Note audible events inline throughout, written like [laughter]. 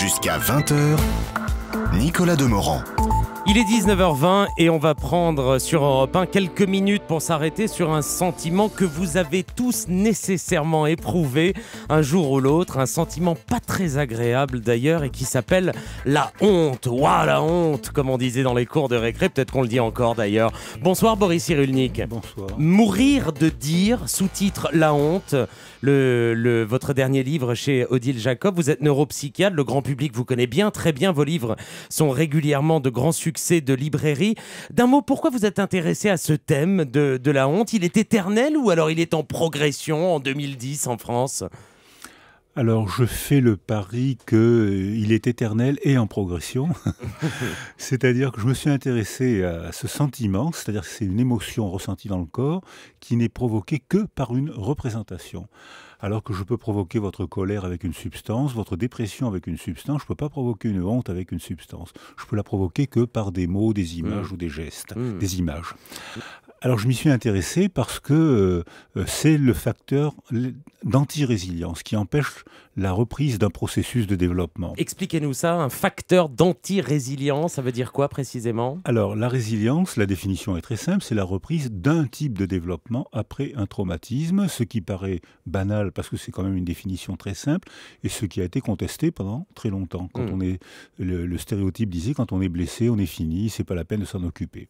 Jusqu'à 20h, Nicolas Demorand. Il est 19h20 et on va prendre sur Europe quelques minutes pour s'arrêter sur un sentiment que vous avez tous nécessairement éprouvé un jour ou l'autre, un sentiment pas très agréable d'ailleurs et qui s'appelle la honte. Waouh la honte, comme on disait dans les cours de récré, peut-être qu'on le dit encore d'ailleurs. Bonsoir Boris Cyrulnik. Bonsoir. Mourir de dire, sous-titre La honte, le, votre dernier livre chez Odile Jacob. Vous êtes neuropsychiatre, le grand public vous connaît bien, très bien. Vos livres sont régulièrement de grands succès de librairie. D'un mot, pourquoi vous êtes intéressé à ce thème de la honte Il est éternel ou alors il est en progression en 2010 en France alors je fais le pari qu'il euh, est éternel et en progression. [laughs] c'est-à-dire que je me suis intéressé à ce sentiment, c'est-à-dire que c'est une émotion ressentie dans le corps qui n'est provoquée que par une représentation. Alors que je peux provoquer votre colère avec une substance, votre dépression avec une substance, je ne peux pas provoquer une honte avec une substance. Je peux la provoquer que par des mots, des images mmh. ou des gestes, mmh. des images. Alors je m'y suis intéressé parce que euh, euh, c'est le facteur danti qui empêche la reprise d'un processus de développement. Expliquez-nous ça, un facteur d'anti-résilience, ça veut dire quoi précisément Alors la résilience, la définition est très simple, c'est la reprise d'un type de développement après un traumatisme, ce qui paraît banal parce que c'est quand même une définition très simple et ce qui a été contesté pendant très longtemps. Quand hmm. on est, le, le stéréotype disait quand on est blessé, on est fini, c'est pas la peine de s'en occuper.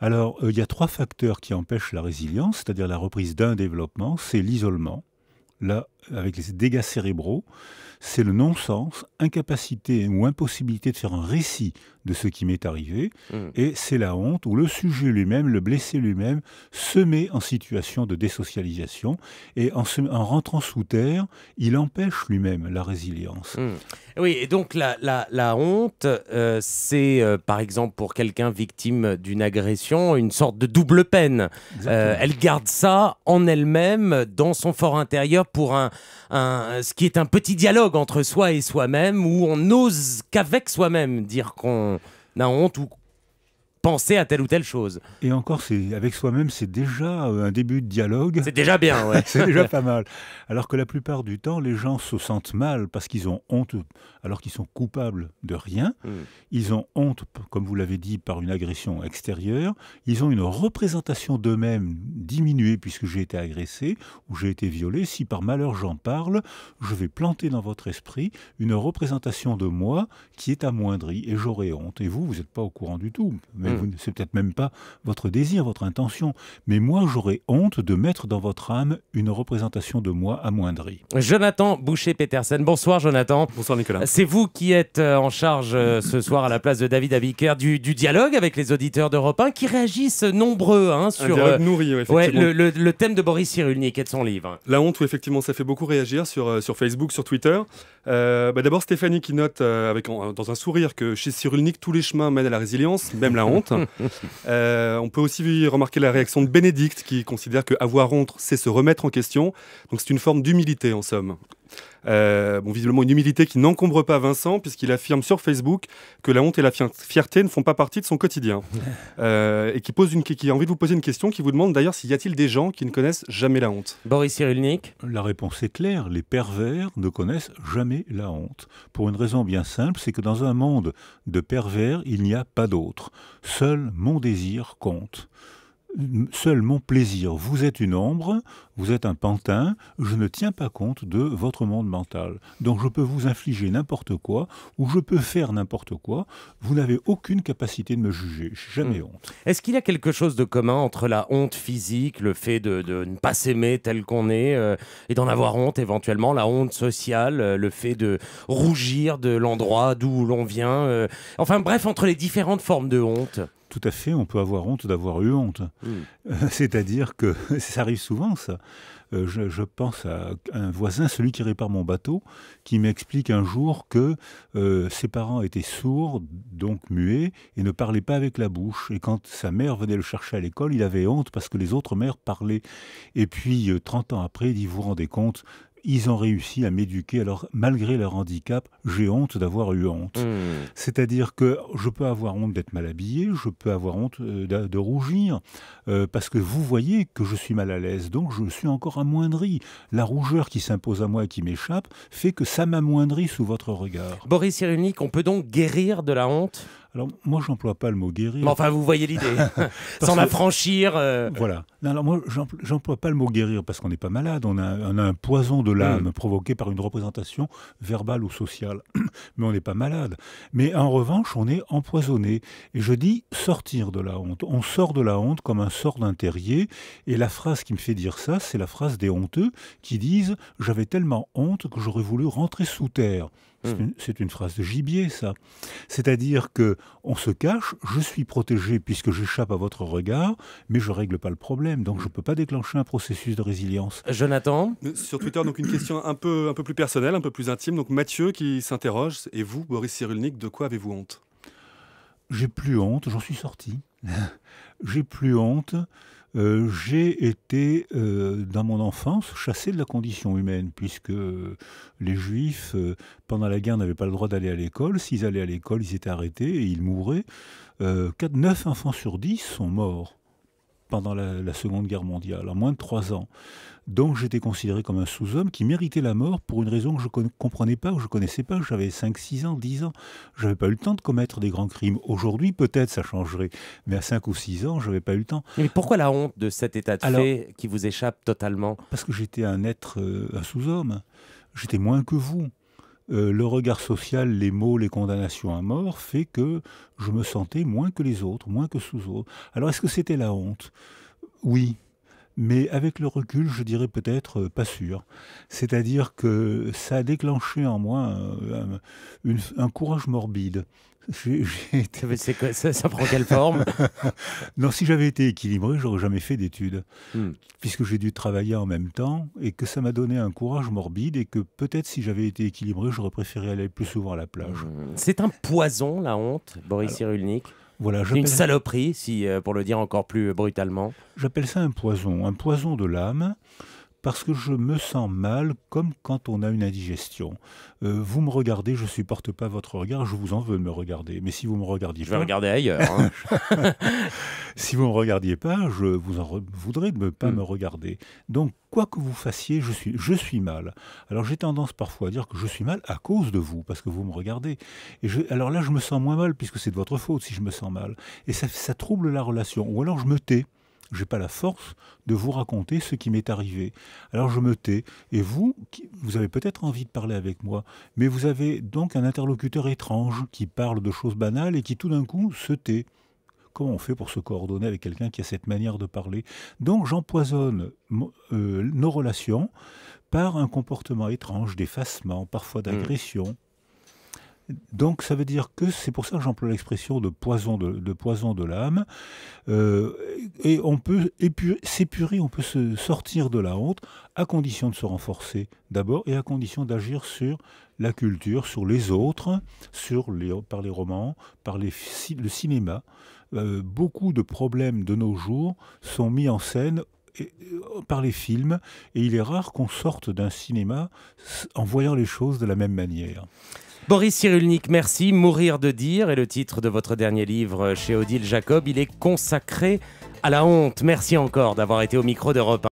Alors, euh, il y a trois facteurs qui empêchent la résilience, c'est-à-dire la reprise d'un développement, c'est l'isolement, la avec les dégâts cérébraux, c'est le non-sens, incapacité ou impossibilité de faire un récit de ce qui m'est arrivé, hmm. et c'est la honte où le sujet lui-même, le blessé lui-même, se met en situation de désocialisation, et en, en rentrant sous terre, il empêche lui-même la résilience. Hmm. Oui, et donc la, la, la honte, euh, c'est euh, par exemple pour quelqu'un victime d'une agression, une sorte de double peine. Euh, elle garde ça en elle-même, dans son fort intérieur, pour un ce qui est un petit dialogue entre soi et soi-même où on n'ose qu'avec soi-même dire qu'on a honte ou penser à telle ou telle chose. Et encore, c'est avec soi-même, c'est déjà euh, un début de dialogue. C'est déjà bien, ouais. [laughs] c'est déjà pas mal. Alors que la plupart du temps, les gens se sentent mal parce qu'ils ont honte, alors qu'ils sont coupables de rien. Hmm. Ils ont honte, comme vous l'avez dit, par une agression extérieure. Ils ont une représentation d'eux-mêmes diminuée puisque j'ai été agressé ou j'ai été violé. Si par malheur j'en parle, je vais planter dans votre esprit une représentation de moi qui est amoindrie et j'aurai honte. Et vous, vous n'êtes pas au courant du tout. Mais mais mmh. c'est peut-être même pas votre désir, votre intention. Mais moi, j'aurais honte de mettre dans votre âme une représentation de moi amoindrie. Jonathan Boucher-Petersen. Bonsoir, Jonathan. Bonsoir, Nicolas. C'est vous qui êtes euh, en charge euh, ce soir à la place de David Abiker du, du dialogue avec les auditeurs d'Europe 1 qui réagissent nombreux hein, sur euh, le, thème de Boris Cyrulnik et de son livre. La honte, où effectivement, ça fait beaucoup réagir sur, sur Facebook, sur Twitter. Bah, d'abord, Stéphanie qui note avec, dans un sourire que chez Cyrulnik, tous les chemins mènent à la résilience, même la honte. [laughs] Euh, on peut aussi remarquer la réaction de Bénédicte qui considère que avoir honte, c'est se remettre en question. Donc c'est une forme d'humilité en somme. Euh, bon, visiblement une humilité qui n'encombre pas Vincent, puisqu'il affirme sur Facebook que la honte et la fierté ne font pas partie de son quotidien. [laughs] Euh, et qui, pose une, qui a envie de vous poser une question, qui vous demande d'ailleurs s'il y a-t-il des gens qui ne connaissent jamais la honte Boris Cyrulnik La réponse est claire, les pervers ne connaissent jamais la honte. Pour une raison bien simple, c'est que dans un monde de pervers, il n'y a pas d'autre. Seul mon désir compte seul mon plaisir. Vous êtes une ombre, vous êtes un pantin, je ne tiens pas compte de votre monde mental. Donc je peux vous infliger n'importe quoi, ou je peux faire n'importe quoi, vous n'avez aucune capacité de me juger, je jamais hmm. honte. Est-ce qu'il y a quelque chose de commun entre la honte physique, le fait de, ne pas s'aimer tel qu'on est, euh, et d'en avoir honte éventuellement, la honte sociale, euh, le fait de rougir de l'endroit d'où l'on vient, euh, enfin bref, entre les différentes formes de honte tout à fait, on peut avoir honte d'avoir eu honte. Hmm. Euh, c'est-à-dire que [laughs] ça arrive souvent, ça. Euh, je, pense à un voisin, celui qui répare mon bateau, qui m'explique un jour que euh, ses parents étaient sourds, donc muets, et ne parlaient pas avec la bouche. Et quand sa mère venait le chercher à l'école, il avait honte parce que les autres mères parlaient. Et puis, 30 ans après, il dit, vous vous rendez compte, ils ont réussi à m'éduquer. Alors, malgré leur handicap, j'ai honte d'avoir eu honte. Hmm. C'est-à-dire que je peux avoir honte d'être mal habillé, je peux avoir honte euh, de, rougir, euh, parce que vous voyez que je suis mal à l'aise, donc je suis encore amoindri. La rougeur qui s'impose à moi et qui m'échappe fait que ça m'amoindrit sous votre regard. Boris Cyrulnik, on peut donc guérir de la honte alors, moi, j'emploie pas le mot guérir. Mais enfin, vous voyez l'idée. [laughs] Sans la affranchir. Euh. Voilà. alors, moi, j'emploie pas le mot guérir parce qu'on n'est pas malade. On a, un poison de l'âme hmm. provoqué par une représentation verbale ou sociale. [clears throat] Mais on n'est pas malade. Mais en revanche, on est empoisonné. Et je dis sortir de la honte. On sort de la honte comme un sort d'un terrier. Et la phrase qui me fait dire ça, c'est la phrase des honteux qui disent J'avais tellement honte que j'aurais voulu rentrer sous terre. Hum. C'est une, phrase de gibier, ça. C'est-à-dire que on se cache, je suis protégé puisque j'échappe à votre regard, mais je règle pas le problème, donc je ne peux pas déclencher un processus de résilience. Jonathan euh, Sur Twitter, donc une question un peu, un peu plus personnelle, un peu plus intime. Donc Mathieu qui s'interroge, et vous, Boris Cyrulnik, de quoi avez-vous honte J'ai plus honte, j'en suis sorti. [laughs] J'ai plus honte. Euh, j'ai été, euh, dans mon enfance, chassé de la condition humaine, puisque euh, les Juifs, pendant la guerre, n'avaient pas le droit d'aller à l'école. S'ils allaient à l'école, ils étaient arrêtés et ils mouraient. 4, 9 enfants sur 10 sont morts pendant la, Seconde Guerre mondiale, en moins de trois ans. Donc j'étais considéré comme un sous-homme qui méritait la mort pour une raison que je ne comprenais pas, que je ne connaissais pas. J'avais 5, 6 ans, 10 ans. Je n'avais pas eu le temps de commettre des grands crimes. Aujourd'hui, peut-être ça changerait. Mais à 5 ou 6 ans, je n'avais pas eu le temps. Mais pourquoi la honte de cet état de fait qui vous échappe totalement Parce que j'étais un être, euh, un sous-homme. J'étais moins que vous. Euh, le regard social, les mots, les condamnations à mort, fait que je me sentais moins que les autres, moins que sous autres. Alors est-ce que c'était la honte Oui, mais avec le recul, je dirais peut-être euh, pas sûr. C'est-à-dire que ça a déclenché en moi euh, un, courage morbide. ça, prend quelle forme [laughs] Non, si j'avais été équilibré, j'aurais jamais fait d'études, hmm. puisque j'ai dû travailler en même temps et que ça m'a donné un courage morbide et que peut-être si j'avais été équilibré, j'aurais préféré aller plus souvent à la plage. Hmm. C'est un poison, la honte, Boris Cyrulnik voilà, une saloperie, si, euh, pour le dire encore plus brutalement. J'appelle ça un poison, un poison de l'âme parce que je me sens mal comme quand on a une indigestion. Euh, vous me regardez, je supporte pas votre regard, je vous en veux de me regarder. Mais si vous me regardiez je pas... Je vais regarder ailleurs. Hein. [laughs] si vous me regardiez pas, je vous en voudrais de ne pas hmm. me regarder. Donc, quoi que vous fassiez, je suis, je suis mal. Alors, j'ai tendance parfois à dire que je suis mal à cause de vous, parce que vous me regardez. alors là, je me sens moins mal, puisque c'est de votre faute si je me sens mal. Et ça trouble la relation. Ou alors, je me tais j'ai pas la force de vous raconter ce qui m'est arrivé. Alors je me tais. Et vous, vous avez peut-être envie de parler avec moi, mais vous avez donc un interlocuteur étrange qui parle de choses banales et qui tout d'un coup se tait. Comment on fait pour se coordonner avec quelqu'un qui a cette manière de parler Donc j'empoisonne euh, nos relations par un comportement étrange d'effacement, parfois hmm. d'agression. Donc ça veut dire que c'est pour ça que j'emploie l'expression de poison de, poison de l'âme. Euh, et on peut s'épurer, on peut se sortir de la honte à condition de se renforcer d'abord et à condition d'agir sur la culture, sur les autres, sur par les romans, par le cinéma. Euh, beaucoup de problèmes de nos jours sont mis en scène euh, par les films, et il est rare qu'on sorte d'un cinéma en voyant les choses de la même manière. Boris Cyrulnik, merci. Mourir de dire est le titre de votre dernier livre chez Odile Jacob. Il est consacré à la honte. Merci encore d'avoir été au micro d'Europe.